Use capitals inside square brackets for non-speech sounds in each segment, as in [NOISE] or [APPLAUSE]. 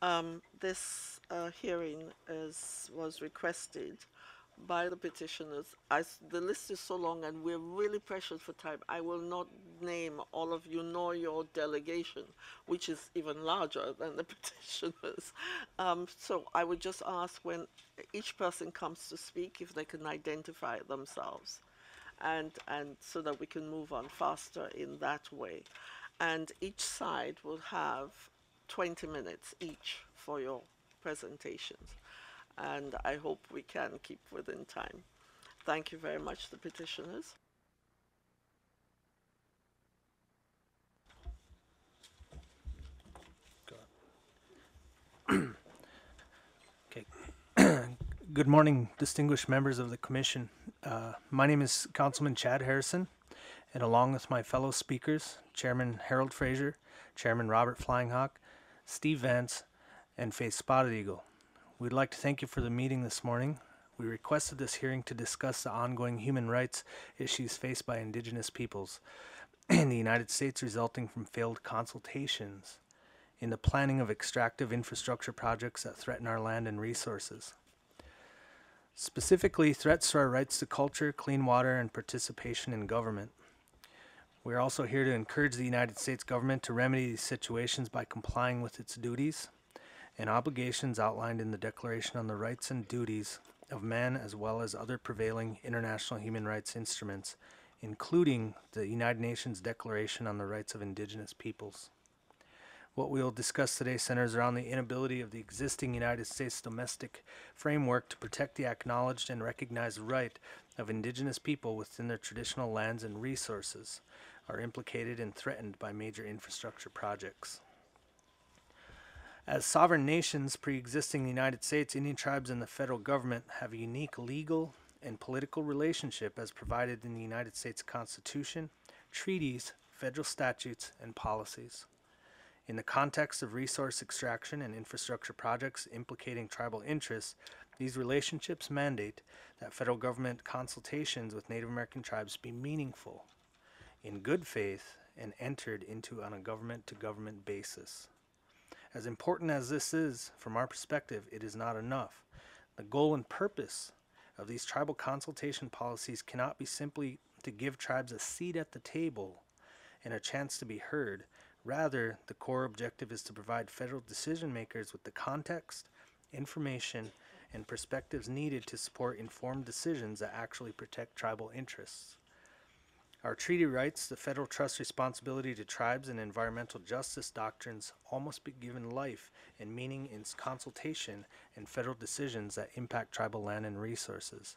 Um, this uh, hearing is, was requested by the petitioners. the list is so long and we're really pressured for time, I will not name all of you nor your delegation, which is even larger than the [LAUGHS] petitioners. Um, so I would just ask when each person comes to speak if they can identify themselves and, and so that we can move on faster in that way. And each side will have 20 minutes each for your presentations. And I hope we can keep within time. Thank you very much, the petitioners. [CLEARS THROAT] okay. [CLEARS THROAT] Good morning, distinguished members of the commission. Uh, my name is Councilman Chad Harrison, and along with my fellow speakers, Chairman Harold Fraser, Chairman Robert Flyinghawk, Steve Vance, and Faith Spotted Eagle. We'd like to thank you for the meeting this morning. We requested this hearing to discuss the ongoing human rights issues faced by indigenous peoples [CLEARS THROAT] in the United States resulting from failed consultations in the planning of extractive infrastructure projects that threaten our land and resources. Specifically, threats to our rights to culture, clean water, and participation in government. We are also here to encourage the United States government to remedy these situations by complying with its duties and obligations outlined in the Declaration on the Rights and Duties of Man as well as other prevailing international human rights instruments, including the United Nations Declaration on the Rights of Indigenous Peoples. What we will discuss today centers around the inability of the existing United States domestic framework to protect the acknowledged and recognized right of indigenous people within their traditional lands and resources, are implicated and threatened by major infrastructure projects. As sovereign nations pre-existing the United States, Indian tribes and the federal government have a unique legal and political relationship as provided in the United States Constitution, treaties, federal statutes, and policies. In the context of resource extraction and infrastructure projects implicating tribal interests, these relationships mandate that federal government consultations with Native American tribes be meaningful in good faith and entered into on a government to government basis. As important as this is, from our perspective, it is not enough. The goal and purpose of these tribal consultation policies cannot be simply to give tribes a seat at the table and a chance to be heard. Rather, the core objective is to provide federal decision makers with the context, information, and perspectives needed to support informed decisions that actually protect tribal interests. Our treaty rights, the federal trust's responsibility to tribes, and environmental justice doctrines all must be given life and meaning in consultation and federal decisions that impact tribal land and resources.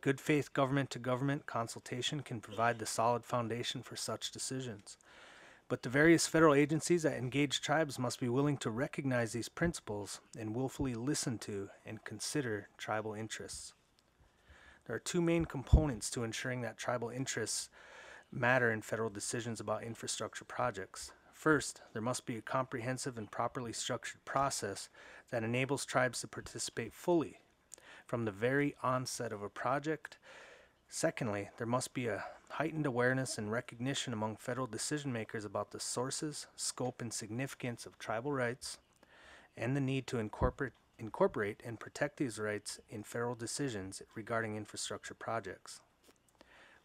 Good faith government to government consultation can provide the solid foundation for such decisions. But the various federal agencies that engage tribes must be willing to recognize these principles and willfully listen to and consider tribal interests. There are two main components to ensuring that tribal interests matter in federal decisions about infrastructure projects. First, there must be a comprehensive and properly structured process that enables tribes to participate fully from the very onset of a project. Secondly, there must be a heightened awareness and recognition among federal decision makers about the sources, scope, and significance of tribal rights and the need to incorporate incorporate and protect these rights in federal decisions regarding infrastructure projects.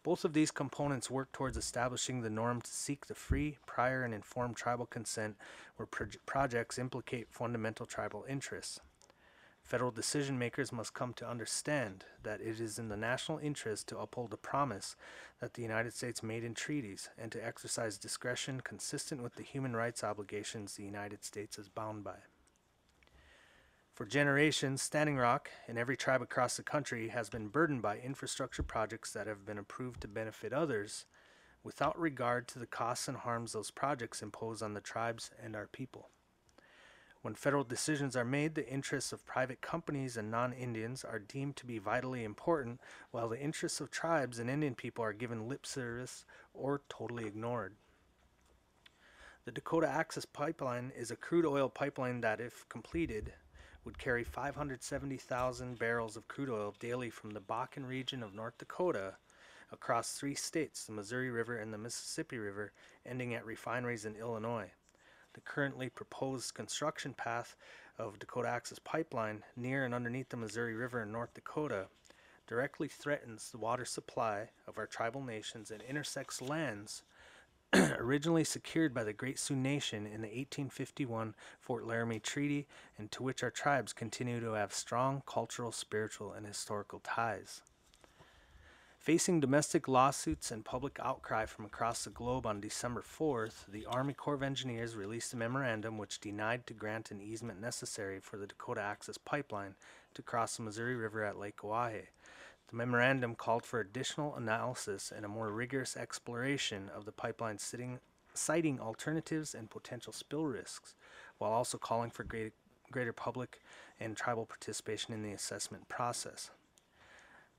Both of these components work towards establishing the norm to seek the free, prior, and informed tribal consent where pro- projects implicate fundamental tribal interests. Federal decision makers must come to understand that it is in the national interest to uphold the promise that the United States made in treaties and to exercise discretion consistent with the human rights obligations the United States is bound by. For generations, Standing Rock and every tribe across the country has been burdened by infrastructure projects that have been approved to benefit others without regard to the costs and harms those projects impose on the tribes and our people. When federal decisions are made, the interests of private companies and non Indians are deemed to be vitally important, while the interests of tribes and Indian people are given lip service or totally ignored. The Dakota Access Pipeline is a crude oil pipeline that, if completed, would carry 570,000 barrels of crude oil daily from the Bakken region of North Dakota across three states, the Missouri River and the Mississippi River, ending at refineries in Illinois. The currently proposed construction path of Dakota Access Pipeline near and underneath the Missouri River in North Dakota directly threatens the water supply of our tribal nations and intersects lands [CLEARS THROAT] originally secured by the Great Sioux Nation in the 1851 Fort Laramie Treaty, and to which our tribes continue to have strong cultural, spiritual, and historical ties. Facing domestic lawsuits and public outcry from across the globe on December 4th, the Army Corps of Engineers released a memorandum which denied to grant an easement necessary for the Dakota Access Pipeline to cross the Missouri River at Lake Oahe. The memorandum called for additional analysis and a more rigorous exploration of the pipeline sitting, citing alternatives and potential spill risks, while also calling for great, greater public and tribal participation in the assessment process.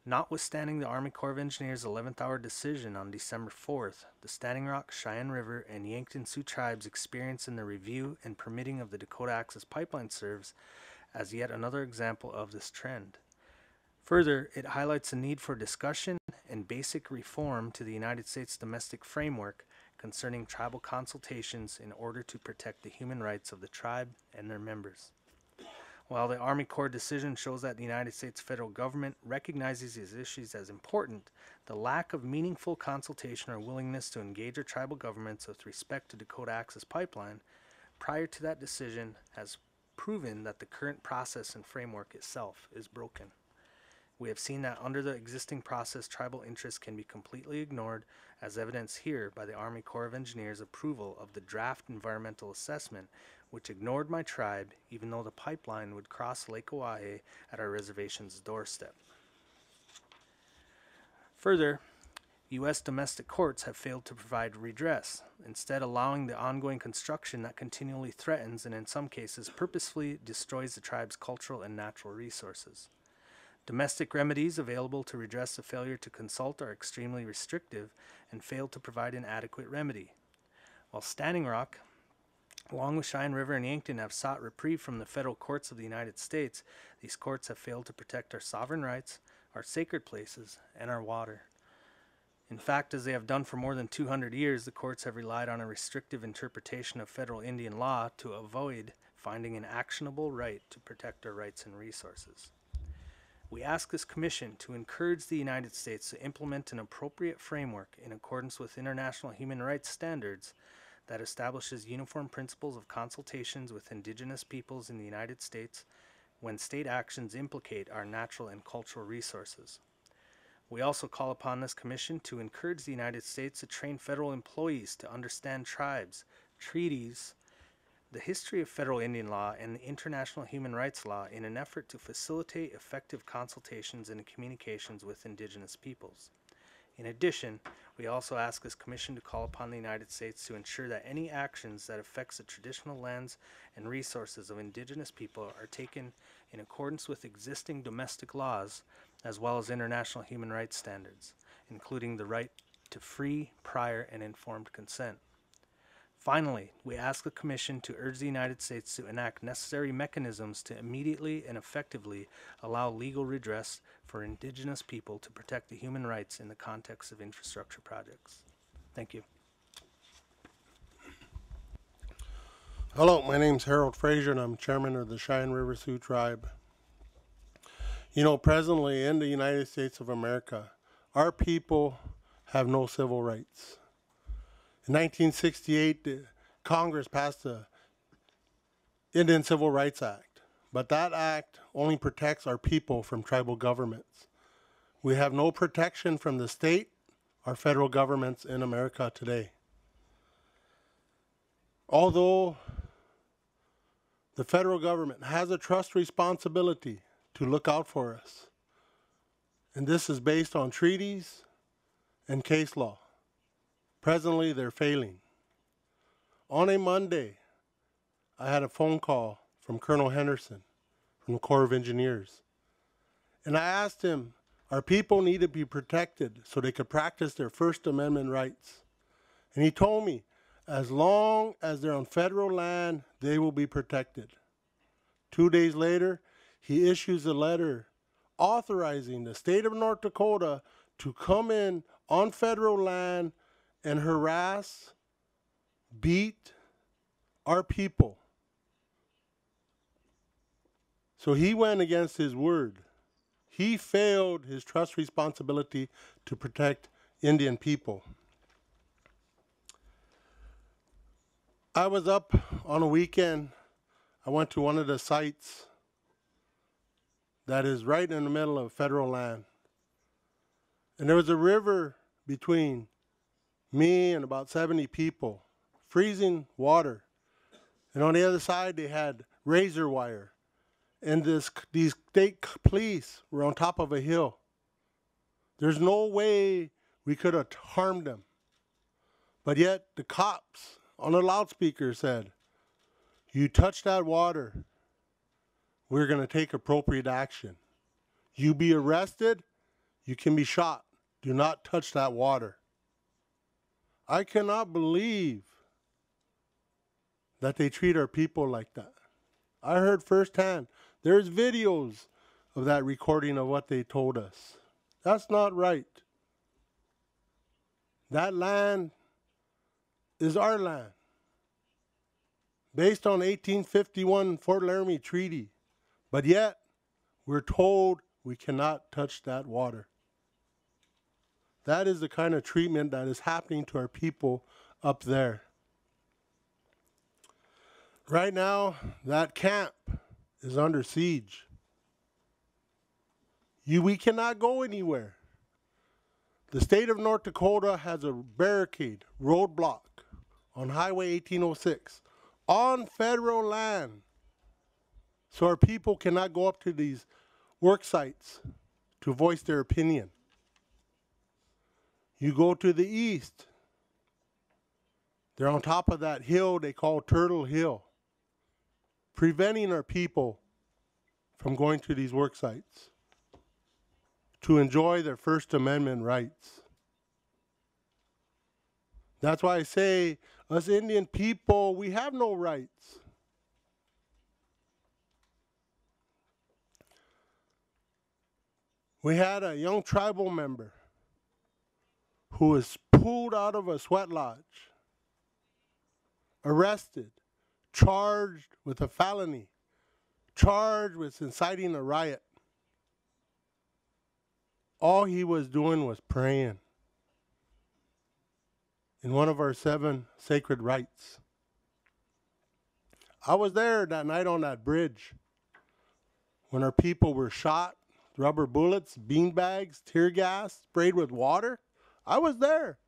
Notwithstanding the Army Corps of Engineers' 11th hour decision on December 4th, the Standing Rock, Cheyenne River, and Yankton Sioux tribes' experience in the review and permitting of the Dakota Access Pipeline serves as yet another example of this trend. Further, it highlights the need for discussion and basic reform to the United States domestic framework concerning tribal consultations in order to protect the human rights of the tribe and their members. While the Army Corps decision shows that the United States federal government recognizes these issues as important, the lack of meaningful consultation or willingness to engage our tribal governments with respect to Dakota Access Pipeline prior to that decision has proven that the current process and framework itself is broken. We have seen that under the existing process, tribal interests can be completely ignored, as evidenced here by the Army Corps of Engineers' approval of the draft environmental assessment, which ignored my tribe, even though the pipeline would cross Lake Oahe at our reservation's doorstep. Further, U.S. domestic courts have failed to provide redress, instead, allowing the ongoing construction that continually threatens and, in some cases, purposefully destroys the tribe's cultural and natural resources. Domestic remedies available to redress a failure to consult are extremely restrictive and fail to provide an adequate remedy. While Standing Rock, along with Cheyenne River and Yankton, have sought reprieve from the federal courts of the United States, these courts have failed to protect our sovereign rights, our sacred places, and our water. In fact, as they have done for more than 200 years, the courts have relied on a restrictive interpretation of federal Indian law to avoid finding an actionable right to protect our rights and resources. We ask this Commission to encourage the United States to implement an appropriate framework in accordance with international human rights standards that establishes uniform principles of consultations with indigenous peoples in the United States when state actions implicate our natural and cultural resources. We also call upon this Commission to encourage the United States to train federal employees to understand tribes, treaties, the history of federal Indian law and international human rights law in an effort to facilitate effective consultations and communications with indigenous peoples. In addition, we also ask this commission to call upon the United States to ensure that any actions that affects the traditional lands and resources of indigenous people are taken in accordance with existing domestic laws as well as international human rights standards, including the right to free, prior, and informed consent. Finally, we ask the Commission to urge the United States to enact necessary mechanisms to immediately and effectively allow legal redress for Indigenous people to protect the human rights in the context of infrastructure projects. Thank you. Hello, my name is Harold Frazier, and I'm chairman of the Cheyenne River Sioux Tribe. You know, presently in the United States of America, our people have no civil rights. In 1968, Congress passed the Indian Civil Rights Act, but that act only protects our people from tribal governments. We have no protection from the state or federal governments in America today. Although the federal government has a trust responsibility to look out for us, and this is based on treaties and case law. Presently, they're failing. On a Monday, I had a phone call from Colonel Henderson from the Corps of Engineers. And I asked him, Our people need to be protected so they could practice their First Amendment rights. And he told me, As long as they're on federal land, they will be protected. Two days later, he issues a letter authorizing the state of North Dakota to come in on federal land and harass, beat our people. So he went against his word. He failed his trust responsibility to protect Indian people. I was up on a weekend. I went to one of the sites that is right in the middle of federal land. And there was a river between me and about 70 people, freezing water. And on the other side, they had razor wire. And this, these state police were on top of a hill. There's no way we could have harmed them. But yet, the cops on a loudspeaker said, You touch that water, we're going to take appropriate action. You be arrested, you can be shot. Do not touch that water. I cannot believe that they treat our people like that. I heard firsthand. There's videos of that recording of what they told us. That's not right. That land is our land. Based on 1851 Fort Laramie Treaty. But yet, we're told we cannot touch that water. That is the kind of treatment that is happening to our people up there. Right now, that camp is under siege. You, we cannot go anywhere. The state of North Dakota has a barricade, roadblock on Highway 1806 on federal land. So our people cannot go up to these work sites to voice their opinion. You go to the east, they're on top of that hill they call Turtle Hill, preventing our people from going to these work sites to enjoy their First Amendment rights. That's why I say, us Indian people, we have no rights. We had a young tribal member who was pulled out of a sweat lodge, arrested, charged with a felony, charged with inciting a riot. All he was doing was praying in one of our seven sacred rites. I was there that night on that bridge when our people were shot, rubber bullets, beanbags, tear gas, sprayed with water. I was there.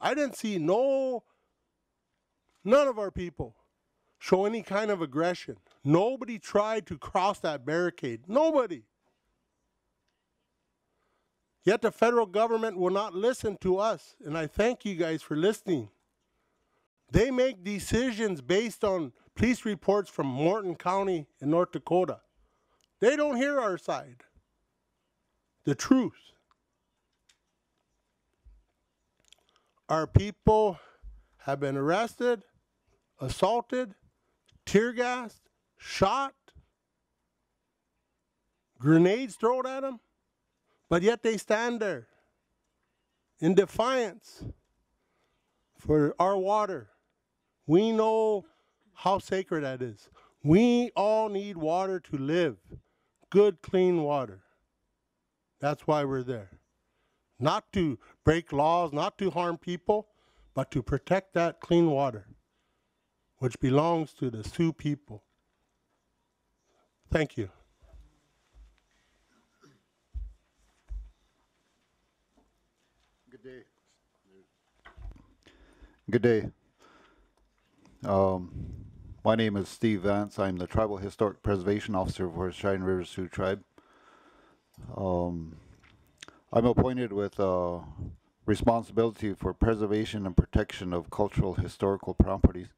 I didn't see no, none of our people show any kind of aggression. Nobody tried to cross that barricade. Nobody. Yet the federal government will not listen to us. And I thank you guys for listening. They make decisions based on police reports from Morton County in North Dakota. They don't hear our side, the truth. Our people have been arrested, assaulted, tear gassed, shot, grenades thrown at them, but yet they stand there in defiance for our water. We know how sacred that is. We all need water to live, good, clean water. That's why we're there not to break laws, not to harm people, but to protect that clean water, which belongs to the Sioux people. Thank you. Good day. Good day. Um, my name is Steve Vance. I'm the Tribal Historic Preservation Officer for Cheyenne River Sioux Tribe. Um, I'm appointed with a uh, responsibility for preservation and protection of cultural historical properties.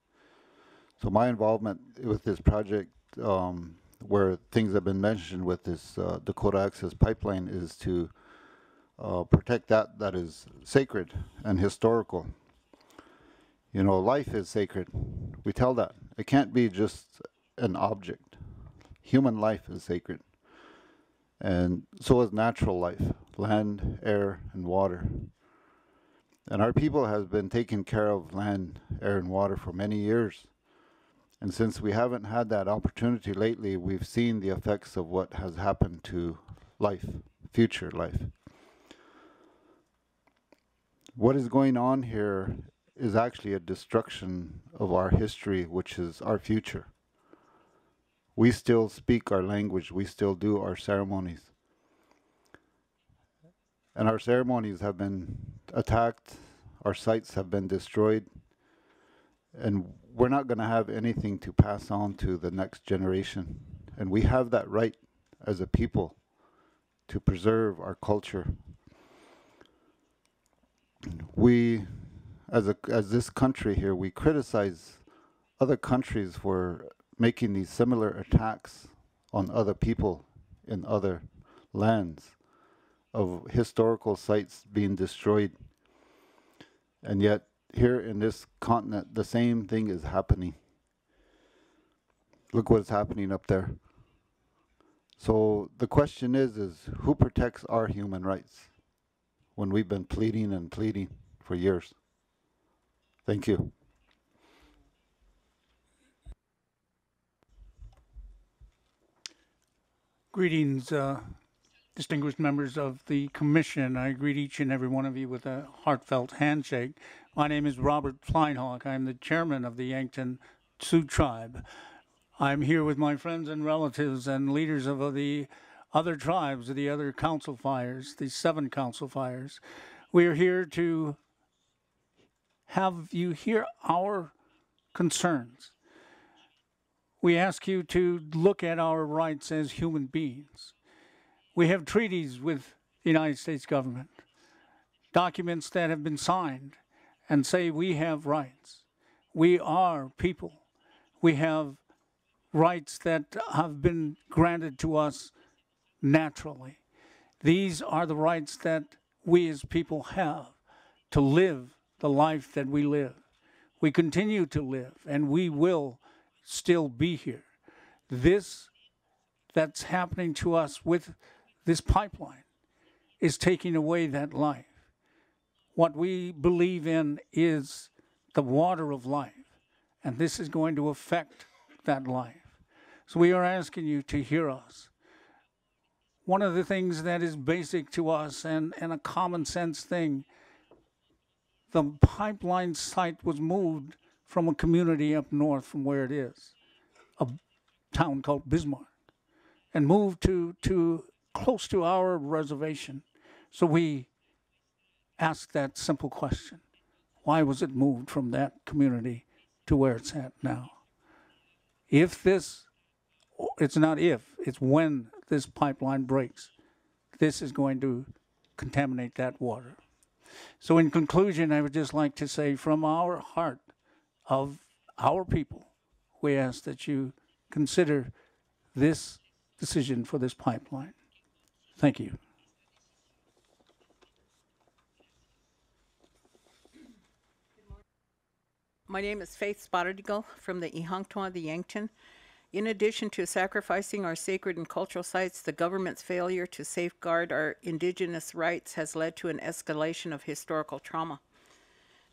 So my involvement with this project, um, where things have been mentioned with this uh, Dakota Access Pipeline, is to uh, protect that that is sacred and historical. You know, life is sacred. We tell that. It can't be just an object. Human life is sacred. And so is natural life land, air, and water. And our people has been taking care of land, air, and water for many years. And since we haven't had that opportunity lately, we've seen the effects of what has happened to life, future life. What is going on here is actually a destruction of our history, which is our future. We still speak our language, we still do our ceremonies. And our ceremonies have been attacked, our sites have been destroyed, and we're not going to have anything to pass on to the next generation. And we have that right as a people to preserve our culture. We, as, a, as this country here, we criticize other countries for making these similar attacks on other people in other lands of historical sites being destroyed. And yet, here in this continent, the same thing is happening. Look what's happening up there. So the question is, is who protects our human rights when we've been pleading and pleading for years? Thank you. Greetings, uh Distinguished members of the Commission, I greet each and every one of you with a heartfelt handshake. My name is Robert Pleinhawk. I am the chairman of the Yankton Sioux Tribe. I'm here with my friends and relatives and leaders of the other tribes, the other council fires, the seven council fires. We are here to have you hear our concerns. We ask you to look at our rights as human beings we have treaties with the United States government, documents that have been signed and say we have rights. We are people. We have rights that have been granted to us naturally. These are the rights that we as people have to live the life that we live. We continue to live and we will still be here. This that's happening to us with this pipeline is taking away that life. What we believe in is the water of life, and this is going to affect that life. So we are asking you to hear us. One of the things that is basic to us and, and a common sense thing the pipeline site was moved from a community up north from where it is, a town called Bismarck, and moved to, to close to our reservation. So we asked that simple question why was it moved from that community to where it's at now? If this, it's not if, it's when this pipeline breaks, this is going to contaminate that water. So, in conclusion, I would just like to say from our heart of our people, we ask that you consider this decision for this pipeline. Thank you. My name is Faith Eagle from the Ihongtwa, the Yankton. In addition to sacrificing our sacred and cultural sites, the government's failure to safeguard our indigenous rights has led to an escalation of historical trauma.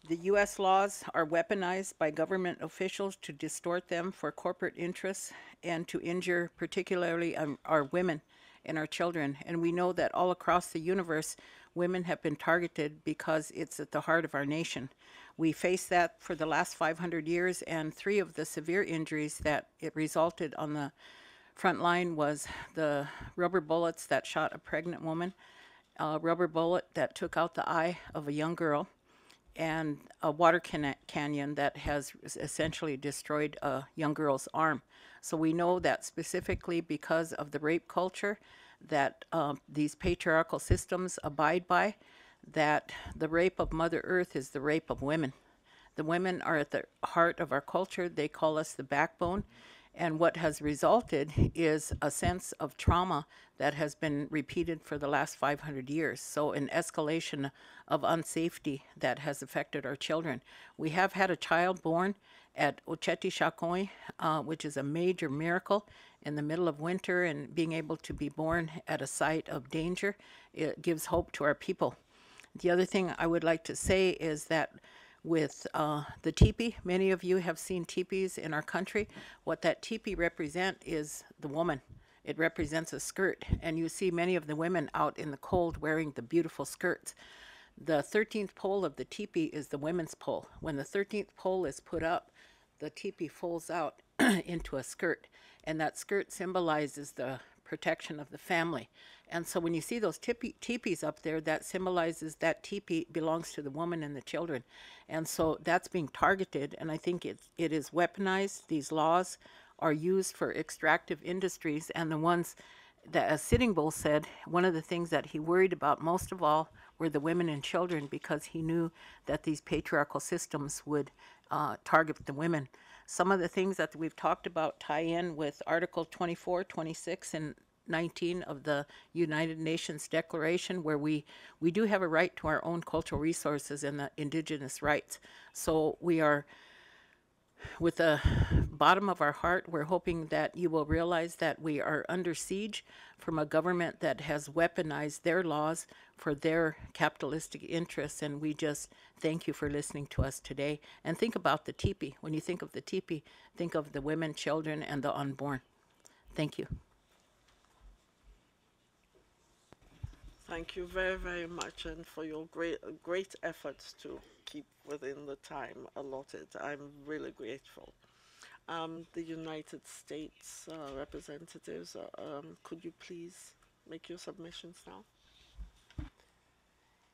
The U.S. laws are weaponized by government officials to distort them for corporate interests and to injure particularly um, our women and our children. And we know that all across the universe, women have been targeted because it's at the heart of our nation. We faced that for the last 500 years, and three of the severe injuries that it resulted on the front line was the rubber bullets that shot a pregnant woman, a rubber bullet that took out the eye of a young girl, and a water can canyon that has essentially destroyed a young girl's arm. So we know that specifically because of the rape culture that um, these patriarchal systems abide by, that the rape of Mother Earth is the rape of women. The women are at the heart of our culture. They call us the backbone. And what has resulted is a sense of trauma that has been repeated for the last 500 years. So, an escalation of unsafety that has affected our children. We have had a child born at Ocheti Chacoin, uh, which is a major miracle in the middle of winter and being able to be born at a site of danger. It gives hope to our people. The other thing I would like to say is that with uh, the teepee, many of you have seen teepees in our country. What that teepee represent is the woman. It represents a skirt, and you see many of the women out in the cold wearing the beautiful skirts. The 13th pole of the teepee is the women's pole. When the 13th pole is put up, the teepee folds out [CLEARS THROAT] into a skirt, and that skirt symbolizes the protection of the family. And so when you see those teepees up there, that symbolizes that teepee belongs to the woman and the children. And so that's being targeted, and I think it, it is weaponized. These laws are used for extractive industries, and the ones that, as Sitting Bull said, one of the things that he worried about most of all were the women and children because he knew that these patriarchal systems would uh, target the women. Some of the things that we've talked about tie in with Article 24, 26, and 19 of the United Nations Declaration, where we, we do have a right to our own cultural resources and the indigenous rights. So we are, with the bottom of our heart, we're hoping that you will realize that we are under siege from a government that has weaponized their laws for their capitalistic interests. And we just thank you for listening to us today. And think about the teepee. When you think of the teepee, think of the women, children, and the unborn. Thank you. Thank you very, very much, and for your great, great efforts to keep within the time allotted. I'm really grateful. Um, the United States uh, representatives, uh, um, could you please make your submissions now?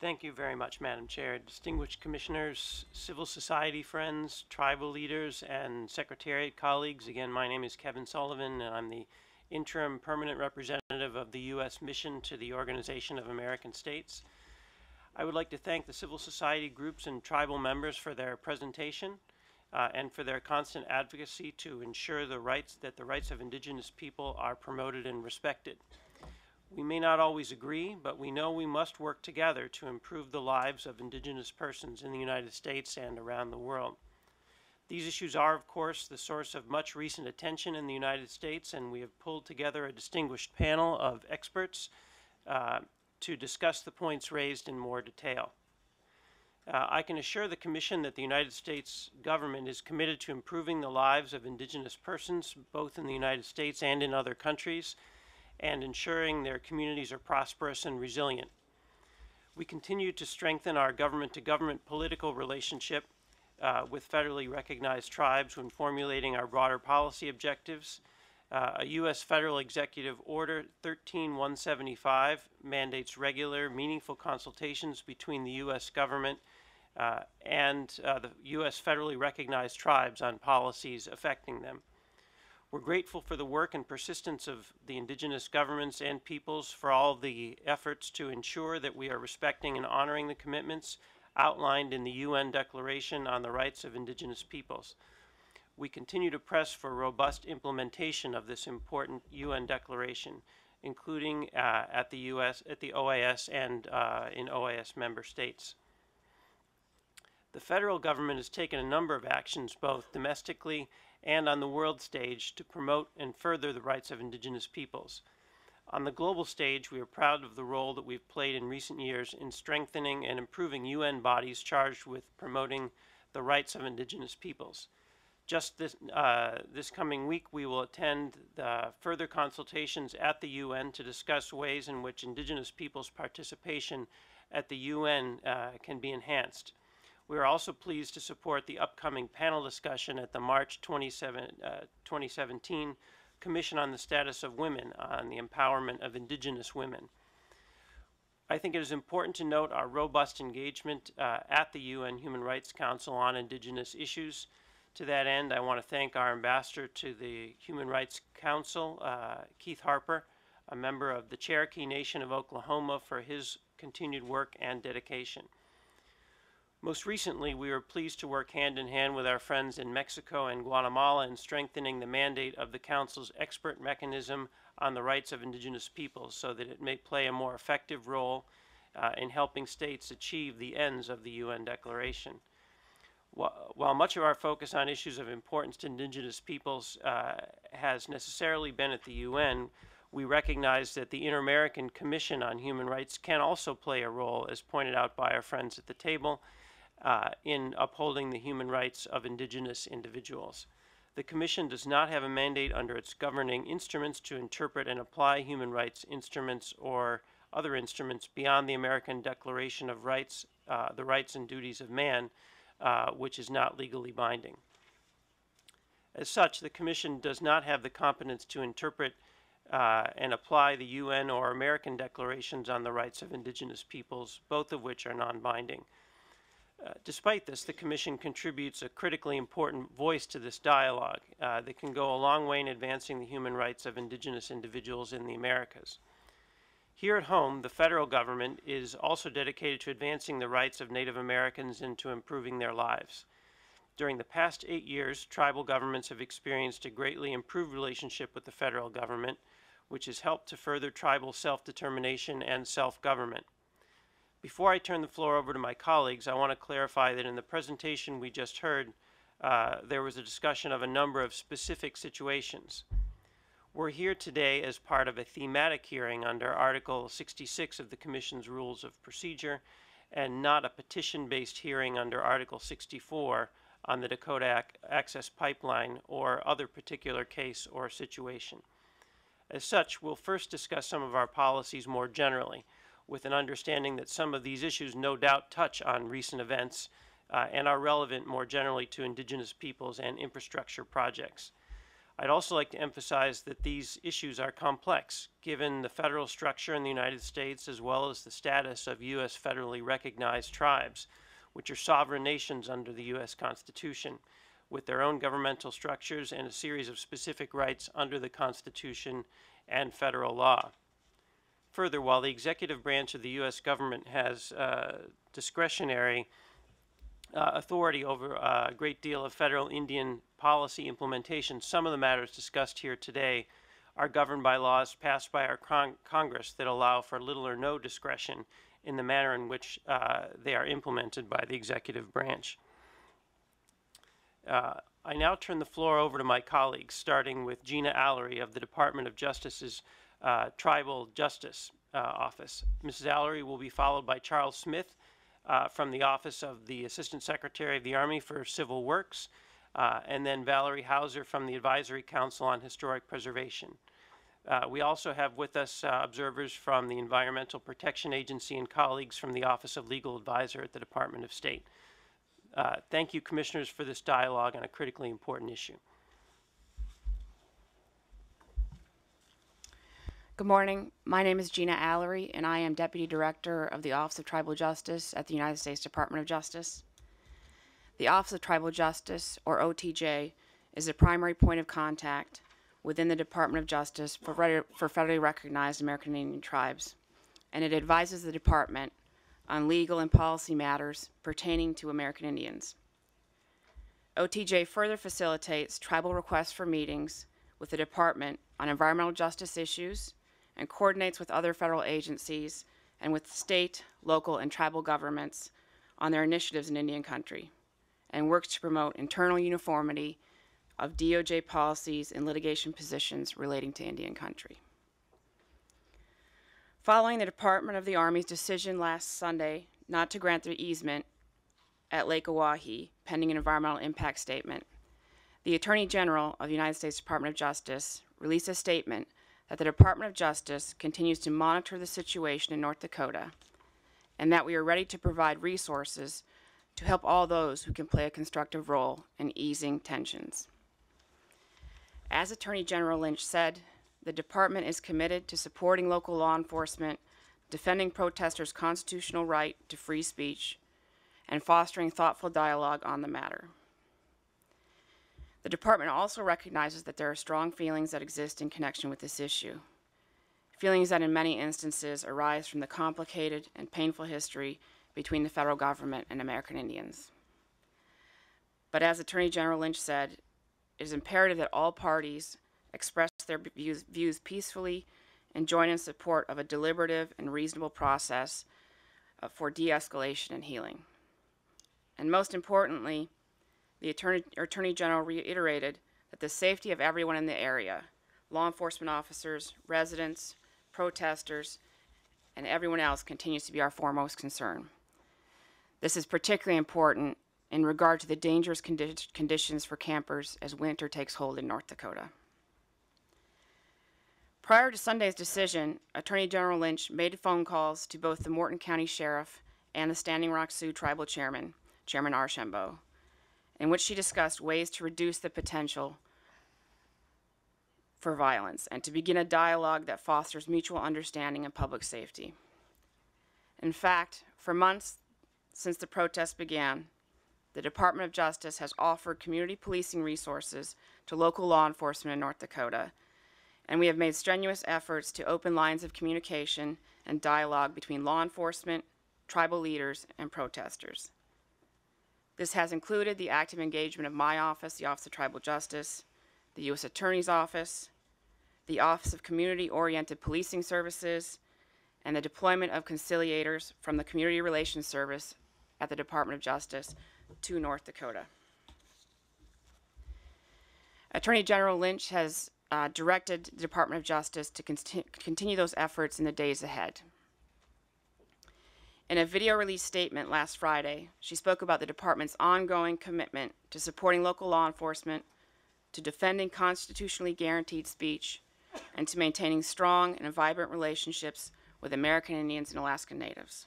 Thank you very much, Madam Chair. Distinguished commissioners, civil society friends, tribal leaders, and secretariat colleagues, again, my name is Kevin Sullivan, and I'm the interim permanent representative of the U.S. mission to the Organization of American States. I would like to thank the civil society groups and tribal members for their presentation uh, and for their constant advocacy to ensure the rights that the rights of indigenous people are promoted and respected. We may not always agree, but we know we must work together to improve the lives of Indigenous persons in the United States and around the world. These issues are, of course, the source of much recent attention in the United States, and we have pulled together a distinguished panel of experts uh, to discuss the points raised in more detail. Uh, I can assure the Commission that the United States government is committed to improving the lives of Indigenous persons, both in the United States and in other countries, and ensuring their communities are prosperous and resilient. We continue to strengthen our government to government political relationship uh, with federally recognized tribes when formulating our broader policy objectives. Uh, a U.S. Federal Executive Order 13175 mandates regular, meaningful consultations between the U.S. government uh, and uh, the U.S. federally recognized tribes on policies affecting them. We're grateful for the work and persistence of the indigenous governments and peoples for all the efforts to ensure that we are respecting and honoring the commitments outlined in the UN Declaration on the Rights of Indigenous Peoples. We continue to press for robust implementation of this important UN declaration, including uh, at the US, at the OAS and uh, in OAS member states. The federal government has taken a number of actions, both domestically and on the world stage to promote and further the rights of indigenous peoples. On the global stage, we are proud of the role that we've played in recent years in strengthening and improving UN bodies charged with promoting the rights of indigenous peoples. Just this, uh, this coming week, we will attend the further consultations at the UN to discuss ways in which indigenous peoples' participation at the UN uh, can be enhanced. We are also pleased to support the upcoming panel discussion at the March 27, uh, 2017 Commission on the Status of Women on the Empowerment of Indigenous Women. I think it is important to note our robust engagement uh, at the UN Human Rights Council on Indigenous issues. To that end, I want to thank our ambassador to the Human Rights Council, uh, Keith Harper, a member of the Cherokee Nation of Oklahoma, for his continued work and dedication. Most recently, we were pleased to work hand in hand with our friends in Mexico and Guatemala in strengthening the mandate of the Council's expert mechanism on the rights of indigenous peoples so that it may play a more effective role uh, in helping states achieve the ends of the UN Declaration. While much of our focus on issues of importance to indigenous peoples uh, has necessarily been at the UN, we recognize that the Inter-American Commission on Human Rights can also play a role, as pointed out by our friends at the table, uh, in upholding the human rights of indigenous individuals. The Commission does not have a mandate under its governing instruments to interpret and apply human rights instruments or other instruments beyond the American Declaration of Rights, uh, the Rights and Duties of Man, uh, which is not legally binding. As such, the Commission does not have the competence to interpret uh, and apply the UN or American declarations on the rights of indigenous peoples, both of which are non-binding. Uh, despite this, the Commission contributes a critically important voice to this dialogue uh, that can go a long way in advancing the human rights of indigenous individuals in the Americas. Here at home, the federal government is also dedicated to advancing the rights of Native Americans and to improving their lives. During the past eight years, tribal governments have experienced a greatly improved relationship with the federal government, which has helped to further tribal self-determination and self-government. Before I turn the floor over to my colleagues, I want to clarify that in the presentation we just heard, uh, there was a discussion of a number of specific situations. We're here today as part of a thematic hearing under Article 66 of the Commission's Rules of Procedure and not a petition-based hearing under Article 64 on the Dakota Ac Access Pipeline or other particular case or situation. As such, we'll first discuss some of our policies more generally with an understanding that some of these issues no doubt touch on recent events uh, and are relevant more generally to indigenous peoples and infrastructure projects. I'd also like to emphasize that these issues are complex, given the federal structure in the United States as well as the status of U.S. federally recognized tribes, which are sovereign nations under the U.S. Constitution, with their own governmental structures and a series of specific rights under the Constitution and federal law. Further, while the executive branch of the U.S. government has uh, discretionary uh, authority over a great deal of federal Indian policy implementation, some of the matters discussed here today are governed by laws passed by our con Congress that allow for little or no discretion in the manner in which uh, they are implemented by the executive branch. Uh, I now turn the floor over to my colleagues, starting with Gina Allery of the Department of Justice's uh, Tribal Justice uh, Office. Mrs. Allery will be followed by Charles Smith uh, from the Office of the Assistant Secretary of the Army for Civil Works, uh, and then Valerie Hauser from the Advisory Council on Historic Preservation. Uh, we also have with us uh, observers from the Environmental Protection Agency and colleagues from the Office of Legal Advisor at the Department of State. thank you, Commissioners, for this dialogue on a critically important issue. Good morning. My name is Gina Allery, and I am Deputy Director of the Office of Tribal Justice at the United States Department of Justice. The Office of Tribal Justice, or OTJ, is the primary point of contact within the Department of Justice for, for federally recognized American Indian tribes, and it advises the Department on legal and policy matters pertaining to American Indians. OTJ further facilitates tribal requests for meetings with the Department on environmental justice issues, and coordinates with other federal agencies and with state, local, and tribal governments on their initiatives in Indian country and works to promote internal uniformity of DOJ policies and litigation positions relating to Indian country. Following the Department of the Army's decision last Sunday not to grant the easement at Lake Oahe pending an environmental impact statement, the Attorney General of the United States Department of Justice released a statement that the Department of Justice continues to monitor the situation in North Dakota and that we are ready to provide resources to help all those who can play a constructive role in easing tensions. As Attorney General Lynch said, the department is committed to supporting local law enforcement, defending protesters' constitutional right to free speech, and fostering thoughtful dialogue on the matter. The department also recognizes that there are strong feelings that exist in connection with this issue. Feelings that in many instances arise from the complicated and painful history between the federal government and American Indians. But as Attorney General Lynch said, it is imperative that all parties express their views, views peacefully and join in support of a deliberative and reasonable process uh, for de escalation and healing. And most importantly, the Attorney, Attorney General reiterated that the safety of everyone in the area, law enforcement officers, residents, protesters, and everyone else continues to be our foremost concern. This is particularly important in regard to the dangerous condi conditions for campers as winter takes hold in North Dakota. Prior to Sunday's decision, Attorney General Lynch made phone calls to both the Morton County Sheriff and the Standing Rock Sioux Tribal Chairman, Chairman Archambault, in which she discussed ways to reduce the potential for violence and to begin a dialogue that fosters mutual understanding and public safety. In fact, for months since the protests began, the Department of Justice has offered community policing resources to local law enforcement in North Dakota, and we have made strenuous efforts to open lines of communication and dialogue between law enforcement, tribal leaders, and protesters. This has included the active engagement of my office, the Office of Tribal Justice, the U.S. Attorney's Office, the Office of Community Oriented Policing Services, and the deployment of conciliators from the Community Relations Service at the Department of Justice to North Dakota. Attorney General Lynch has uh, directed the Department of Justice to cont continue those efforts in the days ahead. In a video release statement last Friday, she spoke about the department's ongoing commitment to supporting local law enforcement, to defending constitutionally guaranteed speech, and to maintaining strong and vibrant relationships with American Indians and Alaska Natives.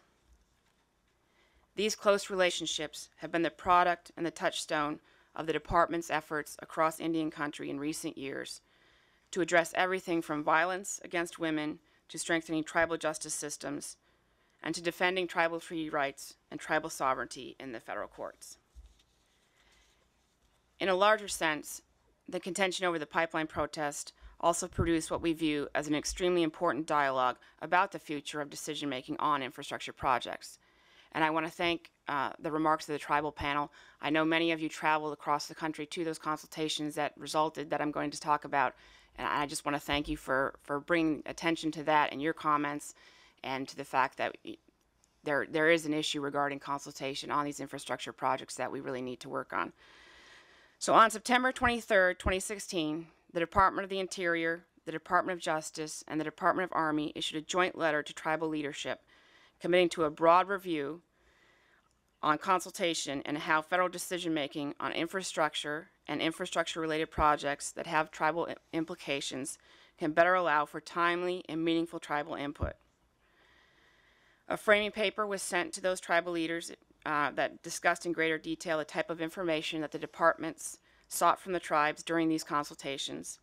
These close relationships have been the product and the touchstone of the department's efforts across Indian country in recent years to address everything from violence against women to strengthening tribal justice systems and to defending tribal treaty rights and tribal sovereignty in the federal courts. In a larger sense, the contention over the pipeline protest also produced what we view as an extremely important dialogue about the future of decision making on infrastructure projects. And I want to thank uh, the remarks of the tribal panel. I know many of you traveled across the country to those consultations that resulted that I'm going to talk about. And I just want to thank you for, for bringing attention to that and your comments and to the fact that there there is an issue regarding consultation on these infrastructure projects that we really need to work on. So on September 23, 2016, the Department of the Interior, the Department of Justice, and the Department of Army issued a joint letter to tribal leadership committing to a broad review on consultation and how federal decision making on infrastructure and infrastructure related projects that have tribal implications can better allow for timely and meaningful tribal input. A framing paper was sent to those tribal leaders uh, that discussed in greater detail the type of information that the departments sought from the tribes during these consultations.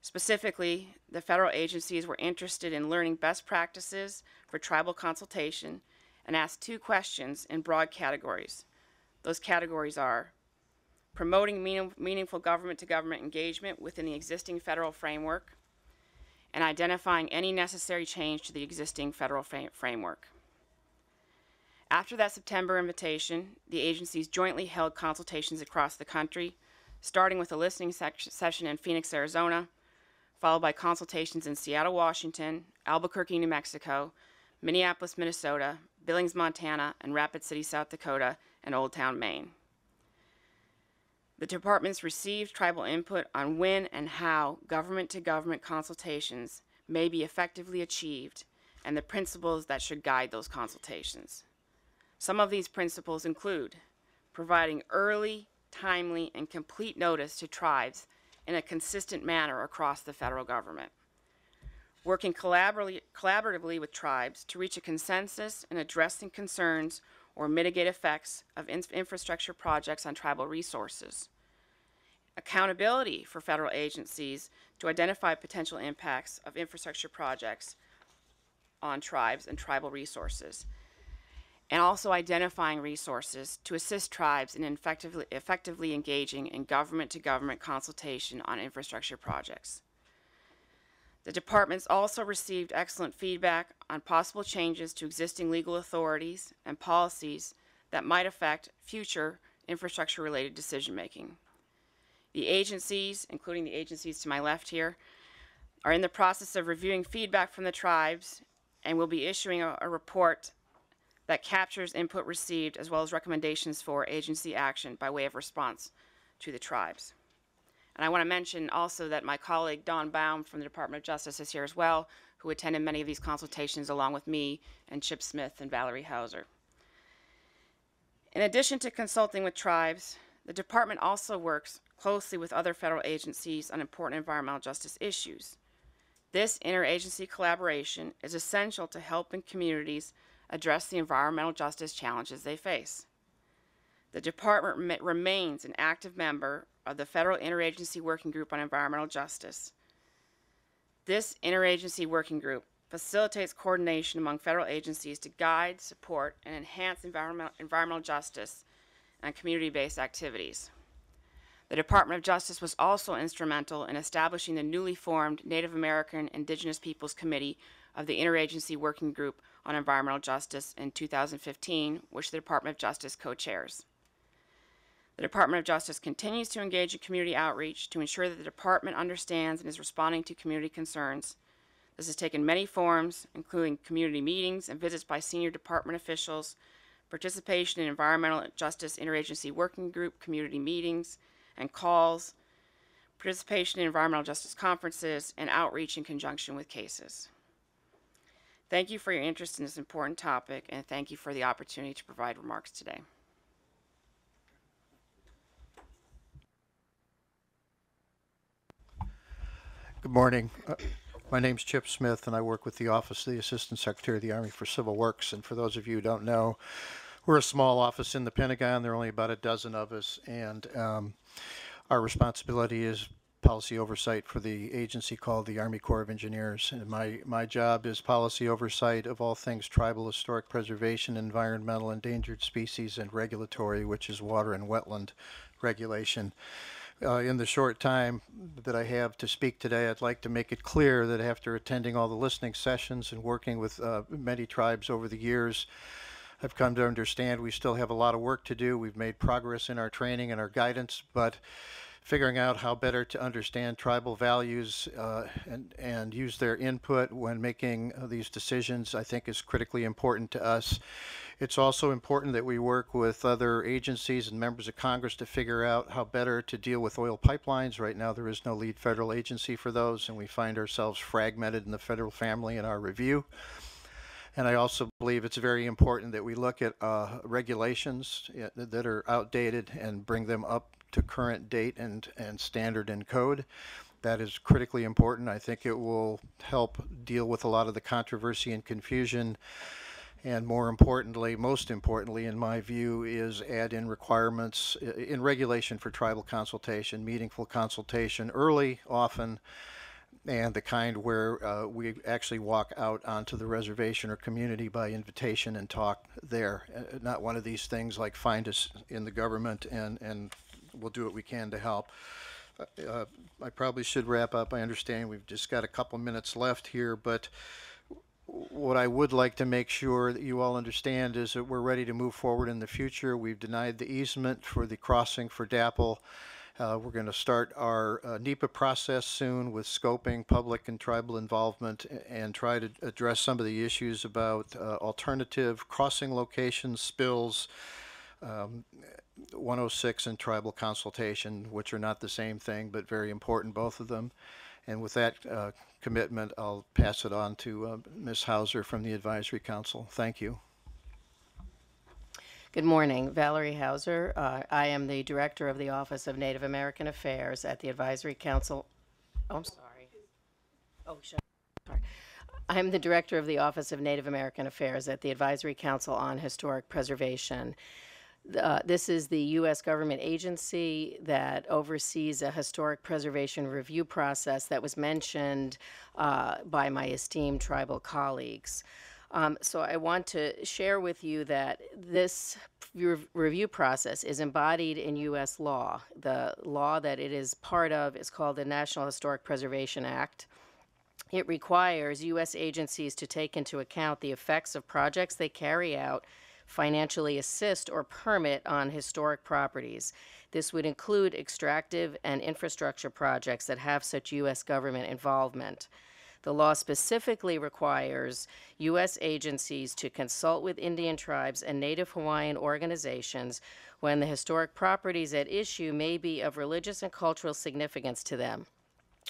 Specifically, the federal agencies were interested in learning best practices for tribal consultation and asked two questions in broad categories. Those categories are promoting meaning, meaningful government to government engagement within the existing federal framework, and identifying any necessary change to the existing federal framework. After that September invitation, the agencies jointly held consultations across the country, starting with a listening session in Phoenix, Arizona, followed by consultations in Seattle, Washington, Albuquerque, New Mexico, Minneapolis, Minnesota, Billings, Montana, and Rapid City, South Dakota, and Old Town, Maine. The departments received tribal input on when and how government to government consultations may be effectively achieved and the principles that should guide those consultations. Some of these principles include providing early, timely, and complete notice to tribes in a consistent manner across the federal government, working collaboratively, collaboratively with tribes to reach a consensus in addressing concerns or mitigate effects of in infrastructure projects on tribal resources. Accountability for federal agencies to identify potential impacts of infrastructure projects on tribes and tribal resources. And also identifying resources to assist tribes in effectively, effectively engaging in government to government consultation on infrastructure projects. The departments also received excellent feedback on possible changes to existing legal authorities and policies that might affect future infrastructure related decision making. The agencies, including the agencies to my left here, are in the process of reviewing feedback from the tribes and will be issuing a, a report that captures input received as well as recommendations for agency action by way of response to the tribes. And I want to mention also that my colleague Don Baum from the Department of Justice is here as well, who attended many of these consultations along with me and Chip Smith and Valerie Hauser. In addition to consulting with tribes, the department also works closely with other federal agencies on important environmental justice issues. This interagency collaboration is essential to helping communities address the environmental justice challenges they face. The department remains an active member of the Federal Interagency Working Group on Environmental Justice. This interagency working group facilitates coordination among federal agencies to guide, support, and enhance environmental, environmental justice and community based activities. The Department of Justice was also instrumental in establishing the newly formed Native American Indigenous Peoples Committee of the Interagency Working Group on Environmental Justice in 2015, which the Department of Justice co chairs. The Department of Justice continues to engage in community outreach to ensure that the department understands and is responding to community concerns. This has taken many forms, including community meetings and visits by senior department officials, participation in environmental justice interagency working group community meetings and calls, participation in environmental justice conferences, and outreach in conjunction with cases. Thank you for your interest in this important topic, and thank you for the opportunity to provide remarks today. Good morning. Uh, my name's Chip Smith, and I work with the Office of the Assistant Secretary of the Army for Civil Works. And for those of you who don't know, we're a small office in the Pentagon. There are only about a dozen of us, and um, our responsibility is policy oversight for the agency called the Army Corps of Engineers. And my, my job is policy oversight of all things tribal historic preservation, environmental endangered species, and regulatory, which is water and wetland regulation. Uh, in the short time that I have to speak today, I'd like to make it clear that after attending all the listening sessions and working with uh, many tribes over the years, I've come to understand we still have a lot of work to do. We've made progress in our training and our guidance, but figuring out how better to understand tribal values uh, and, and use their input when making uh, these decisions, I think, is critically important to us. It's also important that we work with other agencies and members of Congress to figure out how better to deal with oil pipelines. Right now, there is no lead federal agency for those, and we find ourselves fragmented in the federal family in our review. And I also believe it's very important that we look at uh, regulations uh, that are outdated and bring them up to current date and, and standard and code. That is critically important. I think it will help deal with a lot of the controversy and confusion. And more importantly, most importantly, in my view, is add in requirements in regulation for tribal consultation, meaningful consultation early, often, and the kind where uh, we actually walk out onto the reservation or community by invitation and talk there. Uh, not one of these things like find us in the government and, and we'll do what we can to help. Uh, I probably should wrap up. I understand we've just got a couple minutes left here, but what I would like to make sure that you all understand is that we're ready to move forward in the future. We've denied the easement for the crossing for Dapple. Uh, we're going to start our uh, NEPA process soon with scoping, public and tribal involvement, and try to address some of the issues about uh, alternative crossing locations, spills, um, 106 and tribal consultation, which are not the same thing, but very important, both of them. And with that uh, commitment, I'll pass it on to uh, Ms. Hauser from the Advisory Council. Thank you. Good morning, Valerie Hauser. Uh, I am the Director of the Office of Native American Affairs at the Advisory Council. Oh, I'm sorry. Oh, sorry. I'm the Director of the Office of Native American Affairs at the Advisory Council on Historic Preservation. Uh, this is the U.S. government agency that oversees a historic preservation review process that was mentioned uh, by my esteemed tribal colleagues. Um, so I want to share with you that this review process is embodied in U.S. law. The law that it is part of is called the National Historic Preservation Act. It requires U.S. agencies to take into account the effects of projects they carry out financially assist or permit on historic properties. This would include extractive and infrastructure projects that have such U.S. government involvement. The law specifically requires U.S. agencies to consult with Indian tribes and Native Hawaiian organizations when the historic properties at issue may be of religious and cultural significance to them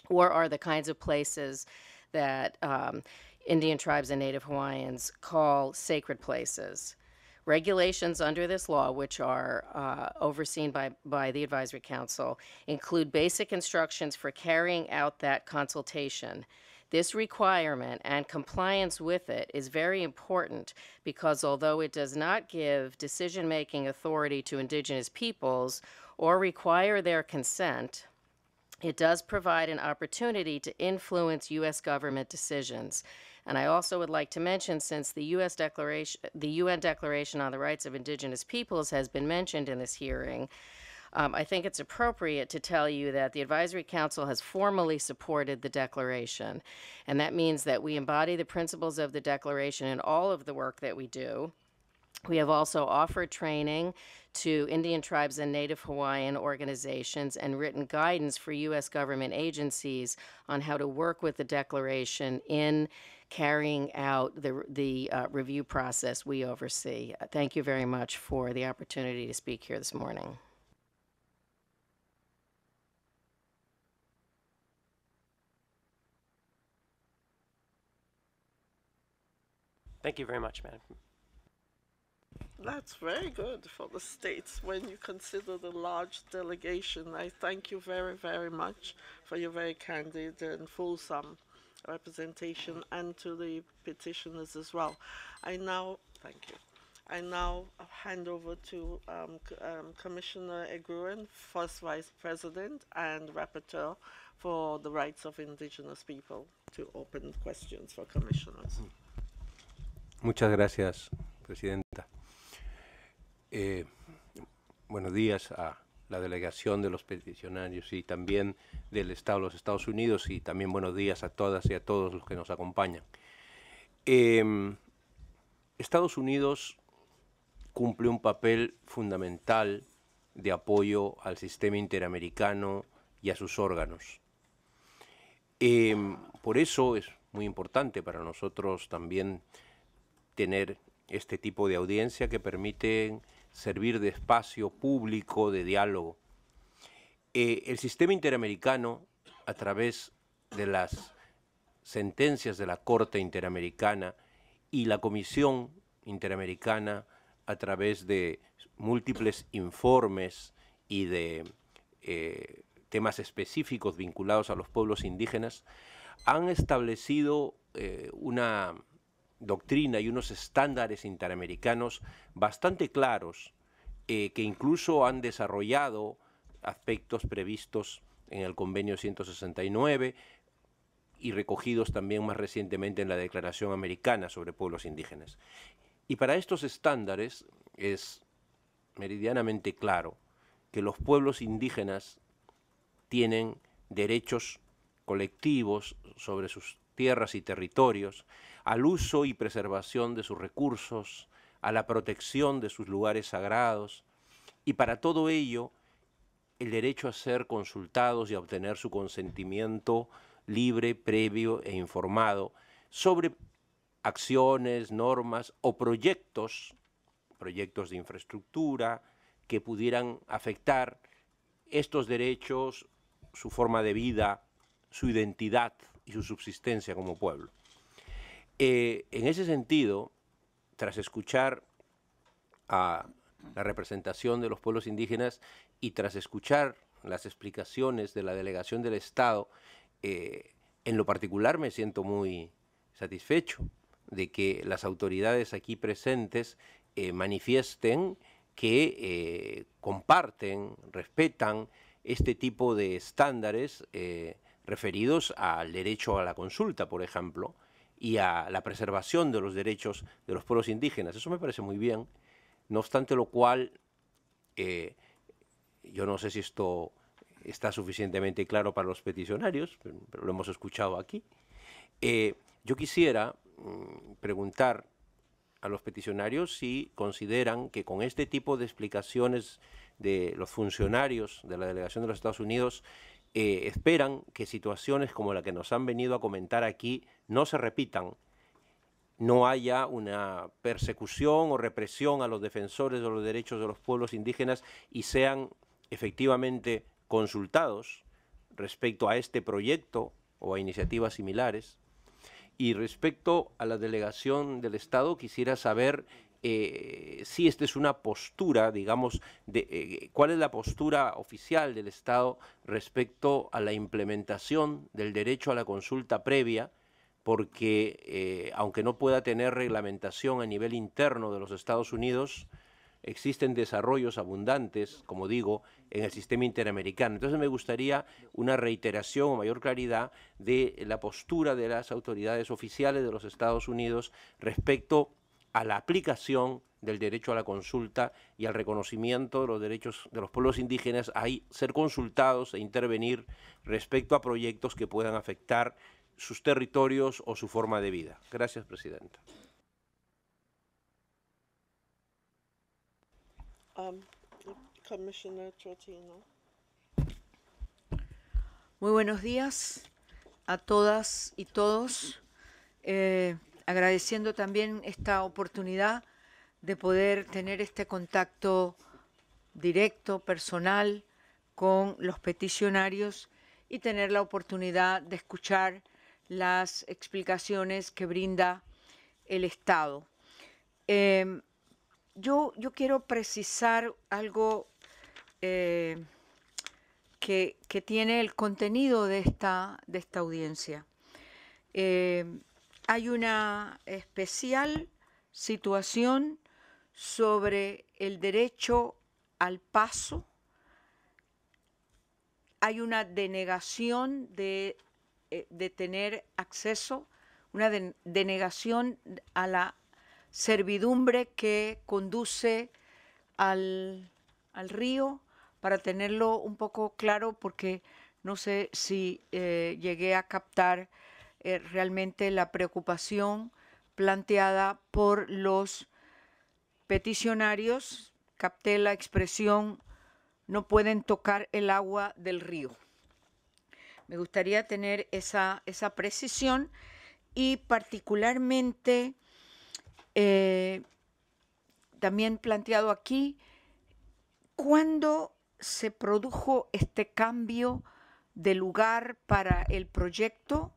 or are the kinds of places that um, Indian tribes and Native Hawaiians call sacred places. Regulations under this law, which are uh, overseen by, by the Advisory Council, include basic instructions for carrying out that consultation. This requirement and compliance with it is very important because although it does not give decision making authority to Indigenous peoples or require their consent, it does provide an opportunity to influence U.S. government decisions. And I also would like to mention, since the U.S. Declaration, the UN Declaration on the Rights of Indigenous Peoples has been mentioned in this hearing, um, I think it's appropriate to tell you that the Advisory Council has formally supported the Declaration. And that means that we embody the principles of the Declaration in all of the work that we do. We have also offered training to Indian tribes and Native Hawaiian organizations and written guidance for U.S. government agencies on how to work with the declaration in carrying out the, the uh, review process we oversee. Uh, thank you very much for the opportunity to speak here this morning. Thank you very much, Madam that's very good for the States when you consider the large delegation. I thank you very, very much for your very candid and fulsome representation and to the petitioners as well. I now, thank you. I now hand over to um, um, Commissioner Egruen, First Vice President and Rapporteur for the Rights of Indigenous People, to open questions for commissioners. Muchas gracias, Presidente. Eh, buenos días a la delegación de los peticionarios y también del Estado de los Estados Unidos y también buenos días a todas y a todos los que nos acompañan. Em, Estados Unidos cumple un papel fundamental de apoyo al sistema interamericano y a sus órganos. Em, por eso es muy importante para nosotros también tener este tipo de audiencia que permite servir de espacio público de diálogo. Eh, el sistema interamericano, a través de las sentencias de la Corte Interamericana y la Comisión Interamericana, a través de múltiples informes y de eh, temas específicos vinculados a los pueblos indígenas, han establecido eh, una doctrina y unos estándares interamericanos bastante claros eh, que incluso han desarrollado aspectos previstos en el convenio 169 y recogidos también más recientemente en la Declaración Americana sobre Pueblos Indígenas. Y para estos estándares es meridianamente claro que los pueblos indígenas tienen derechos colectivos sobre sus tierras y territorios, al uso y preservación de sus recursos, a la protección de sus lugares sagrados y para todo ello el derecho a ser consultados y a obtener su consentimiento libre, previo e informado sobre acciones, normas o proyectos, proyectos de infraestructura que pudieran afectar estos derechos, su forma de vida, su identidad y su subsistencia como pueblo. Eh, en ese sentido, tras escuchar a la representación de los pueblos indígenas y tras escuchar las explicaciones de la delegación del Estado, eh, en lo particular me siento muy satisfecho de que las autoridades aquí presentes eh, manifiesten que comparten, respetan este tipo de estándares referidos al derecho a la consulta, por ejemplo, y a la preservación de los derechos de los pueblos indígenas. Eso me parece muy bien, no obstante lo cual, eh, yo no sé si esto está suficientemente claro para los peticionarios, pero, lo hemos escuchado aquí. Eh, yo quisiera mm, preguntar a los peticionarios si consideran que con este tipo de explicaciones de los funcionarios de la delegación de los Estados Unidos eh, esperan que situaciones como la que nos han venido a comentar aquí no se repitan, no haya una persecución o represión a los defensores de los derechos de los pueblos indígenas y sean efectivamente consultados respecto a este proyecto o a iniciativas similares. Y respecto a la delegación del Estado, quisiera saber eh, si esta es una postura, digamos, de, eh, cuál es la postura oficial del Estado respecto a la implementación del derecho a la consulta previa porque eh, aunque no pueda tener reglamentación a nivel interno de los Estados Unidos, existen desarrollos abundantes, como digo, en el sistema interamericano. Entonces me gustaría una reiteración o mayor claridad de la postura de las autoridades oficiales de los Estados Unidos respecto a la aplicación del derecho a la consulta y al reconocimiento de los derechos de los pueblos indígenas a ser consultados e intervenir respecto a proyectos que puedan afectar sus territorios o su forma de vida. Gracias, Presidenta. Um, Muy buenos días a todas y todos, eh, agradeciendo también esta oportunidad de poder tener este contacto directo, personal, con los peticionarios y tener la oportunidad de escuchar las explicaciones que brinda el Estado. Em, yo, yo, quiero precisar algo eh, que, tiene el contenido de esta, de esta audiencia. Em, hay una especial situación sobre el derecho al paso. Hay una denegación de eh, de tener acceso, una denegación a la servidumbre que conduce al, río, para tenerlo un poco claro, porque no sé si eh, llegué a captar eh, realmente la preocupación planteada por los peticionarios. Capté la expresión, no pueden tocar el agua del río. Me gustaría tener esa, esa precisión y particularmente eh, también planteado aquí, ¿cuándo se produjo este cambio de lugar para el proyecto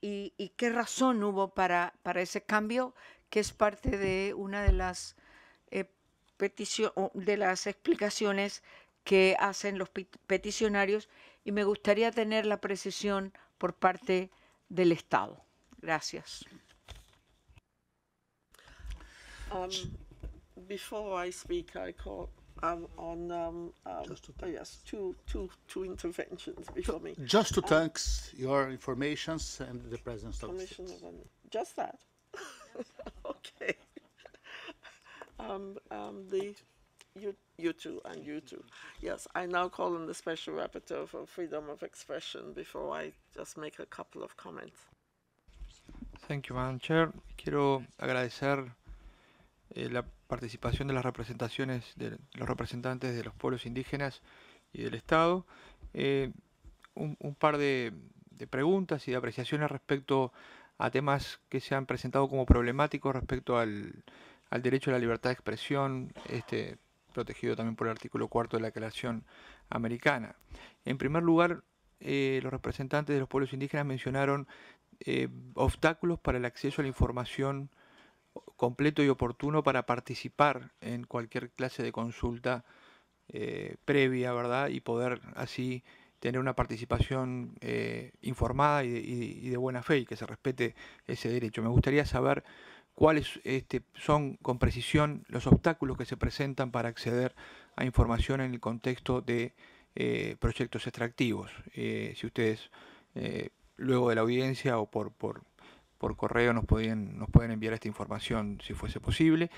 y, qué razón hubo para, para, ese cambio, que es parte de una de las, eh, de las explicaciones que hacen los peticionarios y me gustaría tener la precisión por parte del Estado. Gracias. Um, before I speak, I call um, on um, um, just to yes, two, two, two interventions before me. Just to um, thank your informations and the presence of just that. [LAUGHS] okay. [LAUGHS] Um, um, the you, YouTube and YouTube. Yes, I now call on the Special Rapporteur for Freedom of Expression before I just make a couple of comments. Thank you, Chair. Quiero agradecer eh, la participación de las representaciones de los representantes de los pueblos indígenas y del Estado. Eh, un, par de, preguntas y de apreciaciones respecto a temas que se han presentado como problemáticos respecto al, al derecho a la libertad de expresión, este, protegido también por el artículo cuarto de la Declaración Americana. En primer lugar, eh, los representantes de los pueblos indígenas mencionaron eh, obstáculos para el acceso a la información completo y oportuno para participar en cualquier clase de consulta eh, previa, ¿verdad? Y poder así tener una participación informada y de buena fe y que se respete ese derecho. Me gustaría saber cuáles este, son con precisión los obstáculos que se presentan para acceder a información en el contexto de eh, proyectos extractivos. Eh, si ustedes eh, luego de la audiencia o por, correo nos, nos pueden enviar esta información si fuese posible.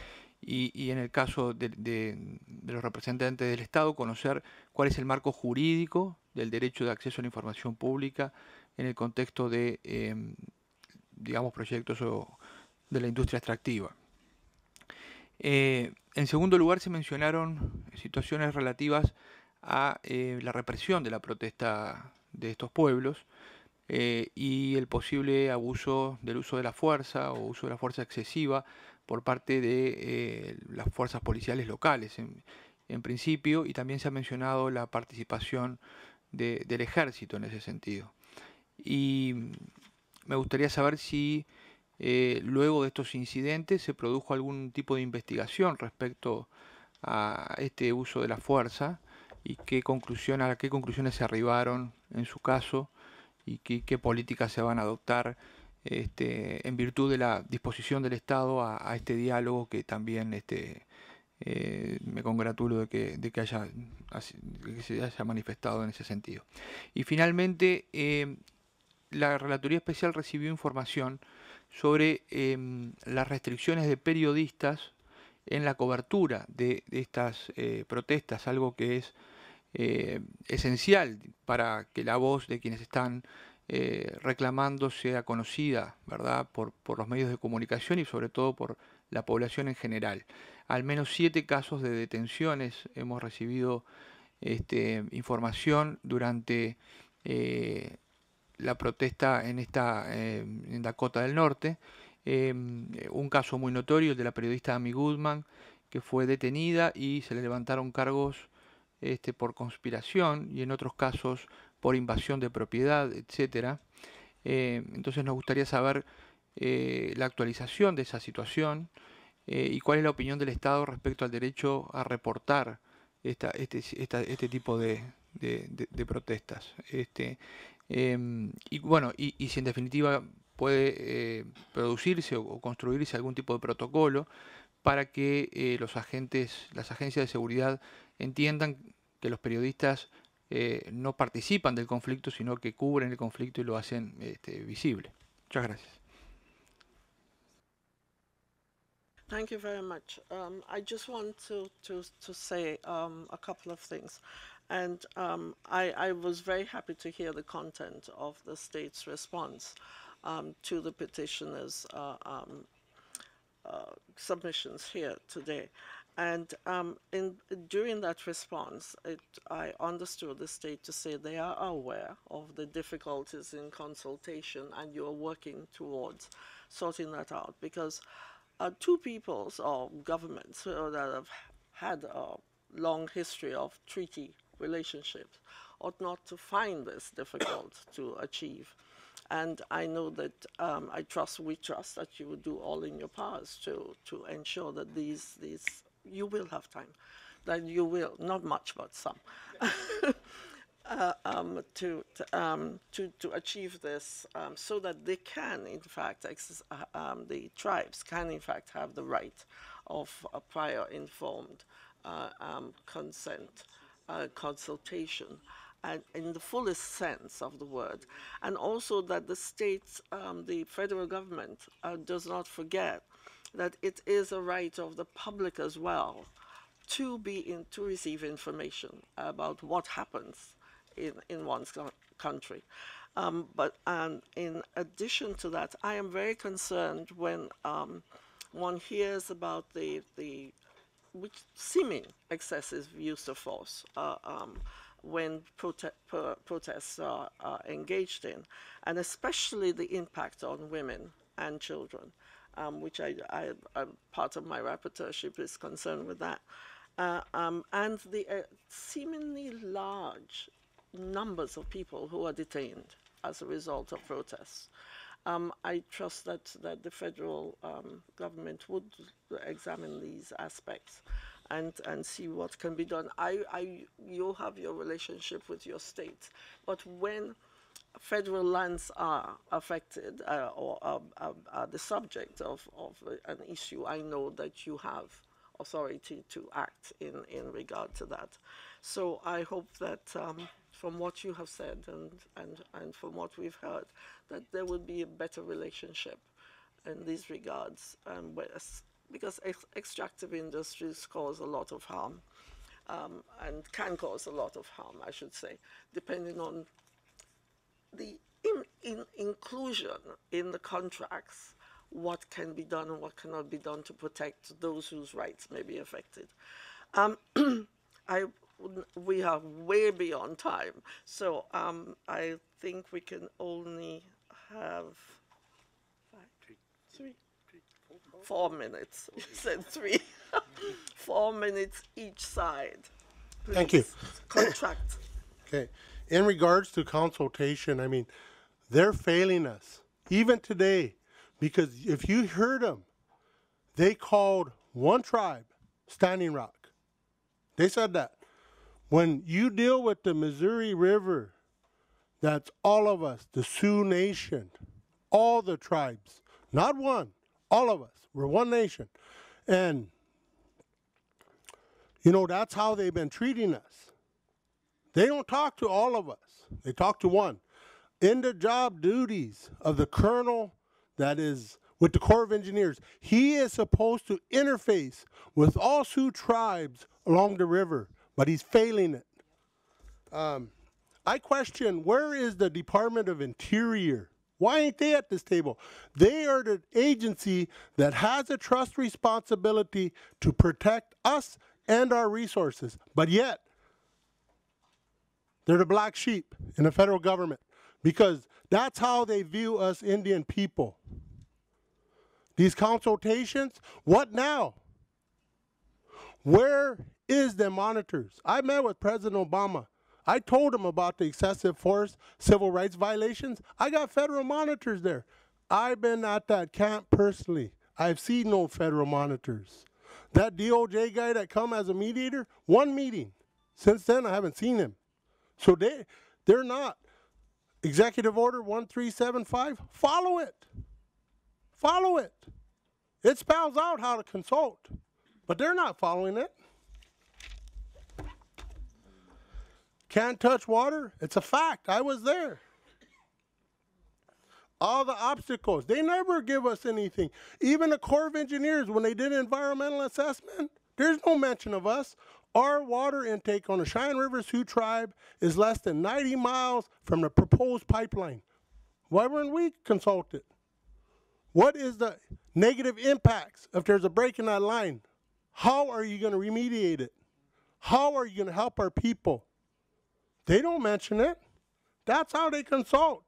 Y, en el caso de, de los representantes del Estado, conocer cuál es el marco jurídico del derecho de acceso a la información pública en el contexto de, em, digamos, proyectos o de la industria extractiva. Eh, en segundo lugar, se mencionaron situaciones relativas a eh, la represión de la protesta de estos pueblos eh, y el posible abuso del uso de la fuerza o uso de la fuerza excesiva por parte de las fuerzas policiales locales, en, principio, y también se ha mencionado la participación del ejército en ese sentido. Y me gustaría saber si eh, luego de estos incidentes se produjo algún tipo de investigación respecto a este uso de la fuerza y qué conclusión, a qué conclusiones se arribaron en su caso y qué, políticas se van a adoptar este, en virtud de la disposición del Estado a, este diálogo que también este, eh, me congratulo de que, haya, se haya manifestado en ese sentido. Y finalmente, eh, la Relatoría Especial recibió información sobre em, las restricciones de periodistas en la cobertura de, estas eh, protestas, algo que es eh, esencial para que la voz de quienes están eh, reclamando sea conocida ¿verdad? Por, los medios de comunicación y sobre todo por la población en general. Al menos siete casos de detenciones hemos recibido este, información durante la protesta en, esta, eh, en Dakota del Norte. Em, un caso muy notorio, de la periodista Amy Goodman, que fue detenida y se le levantaron cargos este, por conspiración y en otros casos por invasión de propiedad, etc. Em, entonces nos gustaría saber eh, la actualización de esa situación eh, y cuál es la opinión del Estado respecto al derecho a reportar este, este, tipo de, protestas. Este, Em, y bueno, y, si en definitiva puede eh, producirse o, construirse algún tipo de protocolo para que eh, los agentes, las agencias de seguridad entiendan que los periodistas eh, no participan del conflicto, sino que cubren el conflicto y lo hacen este, visible. Muchas gracias. And um, I, I, was very happy to hear the content of the state's response um, to the petitioner's uh, um, uh, submissions here today. And um, in, during that response, it, I understood the state to say they are aware of the difficulties in consultation and you are working towards sorting that out because uh, two peoples or governments that have had a long history of treaty relationships ought not to find this difficult [COUGHS] to achieve. And I know that um, I trust, we trust that you will do all in your powers to, to ensure that these, these, you will have time, that you will, not much, but some, [LAUGHS] uh, um, to, to, um, to, to, achieve this um, so that they can, in fact, uh, um, the tribes can, in fact, have the right of prior informed uh, um, consent uh, consultation and in the fullest sense of the word, and also that the states, um, the federal government, uh, does not forget that it is a right of the public as well to be in to receive information about what happens in in one's country. Um, but and in addition to that, I am very concerned when um, one hears about the the which seeming excessive use of force uh, um, when prote protests are, are, engaged in, and especially the impact on women and children, um, which I, I, I, uh, part of my rapporteurship is concerned with that. Uh, um, and the uh, seemingly large numbers of people who are detained as a result of protests. Um, I trust that, that the federal um, government would examine these aspects and, and see what can be done. I, I, you have your relationship with your state, but when federal lands are affected uh, or are, um, are, um, are, the subject of, of an issue, I know that you have authority to act in, in regard to that. So I hope that um, from what you have said and, and, and from what we've heard, that there would be a better relationship in these regards, um, because ex extractive industries cause a lot of harm um, and can cause a lot of harm, I should say, depending on the in, in inclusion in the contracts what can be done and what cannot be done to protect those whose rights may be affected. Um, [CLEARS THROAT] I we are way beyond time. So um, I think we can only have five, three, four minutes. You [LAUGHS] said three. [LAUGHS] four minutes each side. Please. Thank you. Contract. Okay. In regards to consultation, I mean, they're failing us even today because if you heard them, they called one tribe Standing Rock. They said that. When you deal with the Missouri River, that's all of us, the Sioux Nation, all the tribes, not one, all of us. We're one nation. And, you know, that's how they've been treating us. They don't talk to all of us, they talk to one. In the job duties of the colonel that is with the Corps of Engineers, he is supposed to interface with all Sioux tribes along the river but he's failing it. Um, I question where is the Department of Interior? Why ain't they at this table? They are the agency that has a trust responsibility to protect us and our resources, but yet they're the black sheep in the federal government because that's how they view us Indian people. These consultations, what now? Where is the monitors. I met with President Obama. I told him about the excessive force, civil rights violations. I got federal monitors there. I've been at that camp personally. I've seen no federal monitors. That DOJ guy that come as a mediator, one meeting. Since then, I haven't seen him. So they, they're not. Executive Order 1375, follow it. Follow it. It spells out how to consult, but they're not following it. Can't touch water. It's a fact. I was there. All the obstacles. They never give us anything. Even the Corps of Engineers, when they did environmental assessment, there's no mention of us. Our water intake on the Cheyenne River Sioux Tribe is less than 90 miles from the proposed pipeline. Why weren't we consulted? What is the negative impacts if there's a break in that line? How are you going to remediate it? How are you going to help our people? They don't mention it. That's how they consult.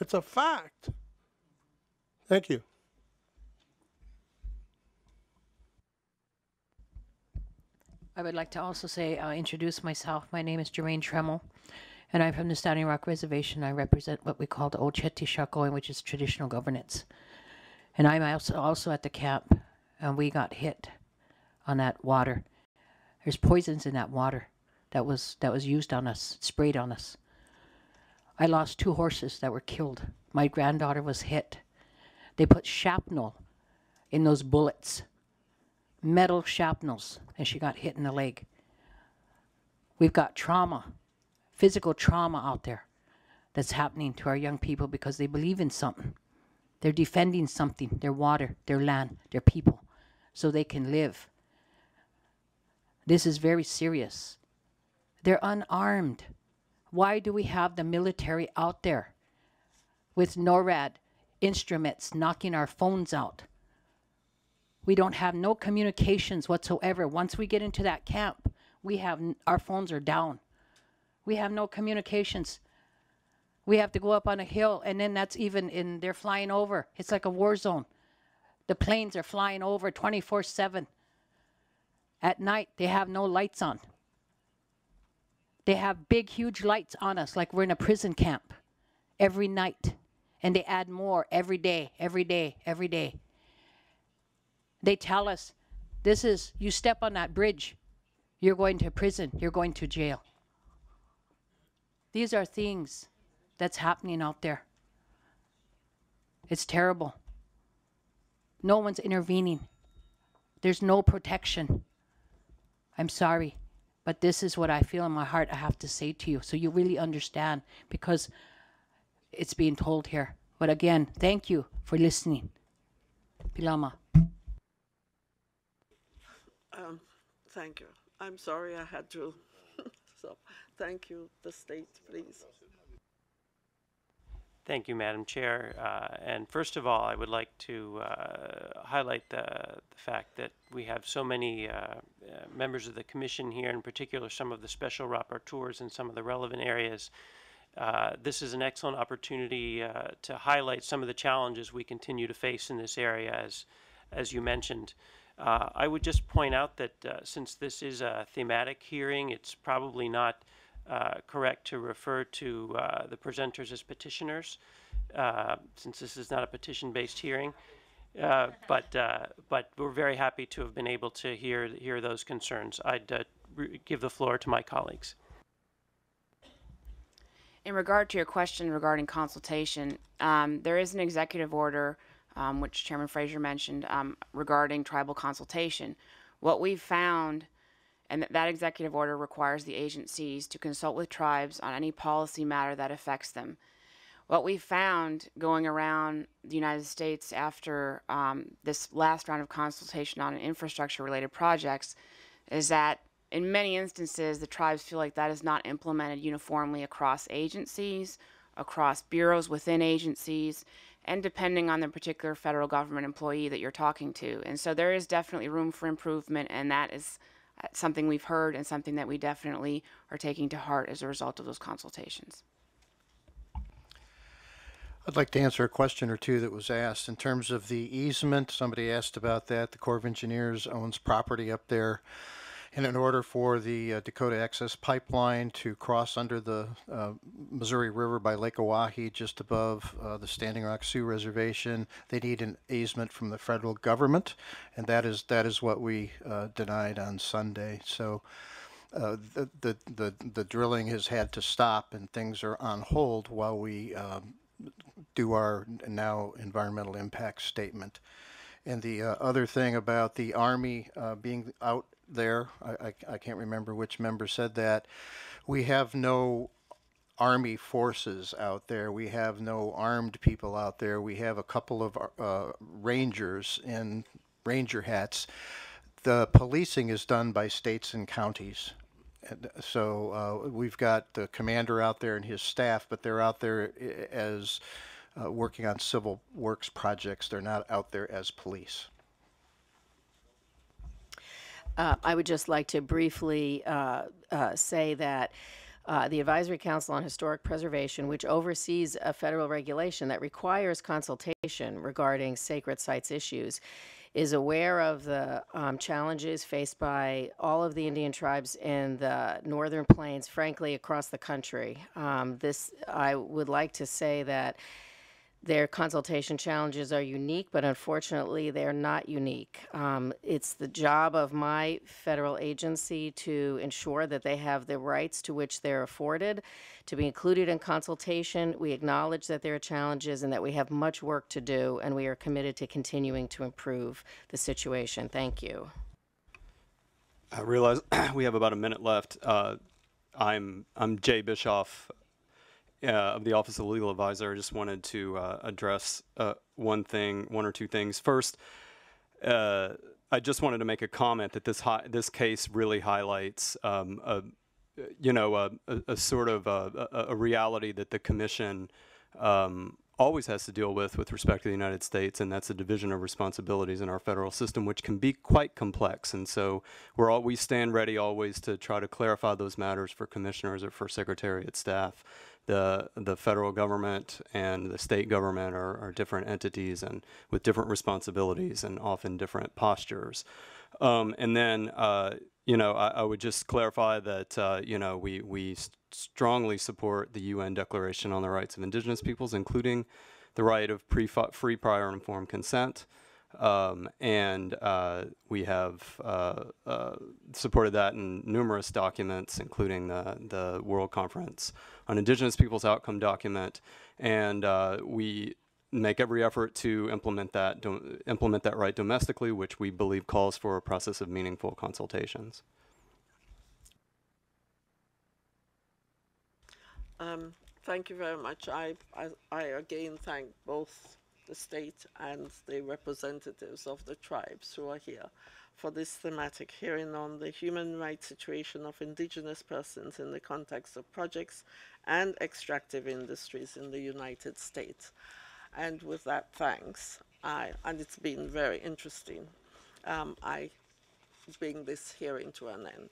It's a fact. Thank you. I would like to also say, uh, introduce myself. My name is Jermaine Tremmel, and I'm from the Standing Rock Reservation. I represent what we call the Old Chetishakoin, which is traditional governance. And I'm also, also at the camp, and we got hit on that water. There's poisons in that water that was that was used on us, sprayed on us. I lost two horses that were killed. My granddaughter was hit. They put shrapnel in those bullets, metal shrapnels, and she got hit in the leg. We've got trauma, physical trauma out there that's happening to our young people because they believe in something. They're defending something, their water, their land, their people, so they can live. This is very serious. They're unarmed. Why do we have the military out there with NORAD instruments knocking our phones out? We don't have no communications whatsoever. Once we get into that camp, we have our phones are down. We have no communications. We have to go up on a hill, and then that's even in they're flying over. It's like a war zone. The planes are flying over 24 7. At night, they have no lights on. They have big, huge lights on us, like we're in a prison camp every night. And they add more every day, every day, every day. They tell us this is, you step on that bridge, you're going to prison, you're going to jail. These are things that's happening out there. It's terrible. No one's intervening. There's no protection. I'm sorry but this is what I feel in my heart I have to say to you. So you really understand because it's being told here. But again, thank you for listening. Pilama. Um, thank you. I'm sorry I had to [LAUGHS] So, Thank you, the state, please. Thank you, Madam Chair. Uh, and first of all, I would like to uh, highlight the, the fact that we have so many uh, uh members of the Commission here, in particular some of the special rapporteurs in some of the relevant areas. Uh, this is an excellent opportunity uh, to highlight some of the challenges we continue to face in this area, as, as you mentioned. I would just point out that since this is a thematic hearing, it's probably not uh, correct to refer to uh, the presenters as petitioners, uh, since this is not a petition-based hearing. Uh, but uh, but we're very happy to have been able to hear hear those concerns. I'd uh, give the floor to my colleagues. In regard to your question regarding consultation, um, there is an executive order, um, which Chairman Fraser mentioned, um, regarding tribal consultation. What we've found and that that executive order requires the agencies to consult with tribes on any policy matter that affects them. What we found going around the United States after um, this last round of consultation on infrastructure-related projects is that in many instances, the tribes feel like that is not implemented uniformly across agencies, across bureaus within agencies, and depending on the particular federal government employee that you're talking to. And so there is definitely room for improvement, and that is – something we've heard and something that we definitely are taking to heart as a result of those consultations. I'd like to answer a question or two that was asked in terms of the easement. Somebody asked about that. The Corps of Engineers owns property up there. And in order for the uh, Dakota Access Pipeline to cross under the uh, Missouri River by Lake Oahe, just above uh, the Standing Rock Sioux Reservation, they need an easement from the federal government, and that is that is what we uh, denied on Sunday. So. Uh, the, the, the, the, drilling has had to stop and things are on hold while we um, do our now environmental impact statement. And the uh, other thing about the Army uh, being out there. I, I, I can't remember which member said that. We have no army forces out there. We have no armed people out there. We have a couple of uh, rangers in ranger hats. The policing is done by states and counties. Uh, so uh, we've got the commander out there and his staff, but they're out there uh, as uh, working on civil works projects. They're not out there as police. Uh, I would just like to briefly uh, uh, say that. Uh, the Advisory Council on Historic Preservation, which oversees a federal regulation that requires consultation regarding sacred sites issues, is aware of the um, challenges faced by all of the Indian tribes in the northern plains, frankly, across the country. Um, this, I would like to say that their consultation challenges are unique, but unfortunately, they're not unique. Um, it's the job of my federal agency to ensure that they have the rights to which they're afforded to be included in consultation. We acknowledge that there are challenges and that we have much work to do, and we are committed to continuing to improve the situation. Thank you. I realize [CLEARS THROAT] we have about a minute left. Uh, I'm I'm Jay Bischoff, uh, of the Office of Legal Advisor, I just wanted to uh, address uh, one thing, one or two things. First, uh, I just wanted to make a comment that this hi- this case really highlights, um, a, you know, a, a, a sort of uh, a, reality that the Commission um, always has to deal with with respect to the United States, and that's the division of responsibilities in our federal system, which can be quite complex. And so we're all, we stand ready always to try to clarify those matters for commissioners or for secretariat staff the the federal government and the state government are, are different entities and with different responsibilities and often different postures. Um, and then uh, you know I, I, would just clarify that uh, you know we we strongly support the UN Declaration on the Rights of Indigenous Peoples, including the right of free, prior, and informed consent. Um, and uh, we have uh, uh, supported that in numerous documents, including the, the World Conference an Indigenous Peoples Outcome document, and uh, we make every effort to implement that implement that right domestically, which we believe calls for a process of meaningful consultations. Um, thank you very much. I, I, I again thank both the state and the representatives of the tribes who are here for this thematic hearing on the human rights situation of indigenous persons in the context of projects and extractive industries in the United States. And with that, thanks. I, and it's been very interesting. Um, I bring this hearing to an end.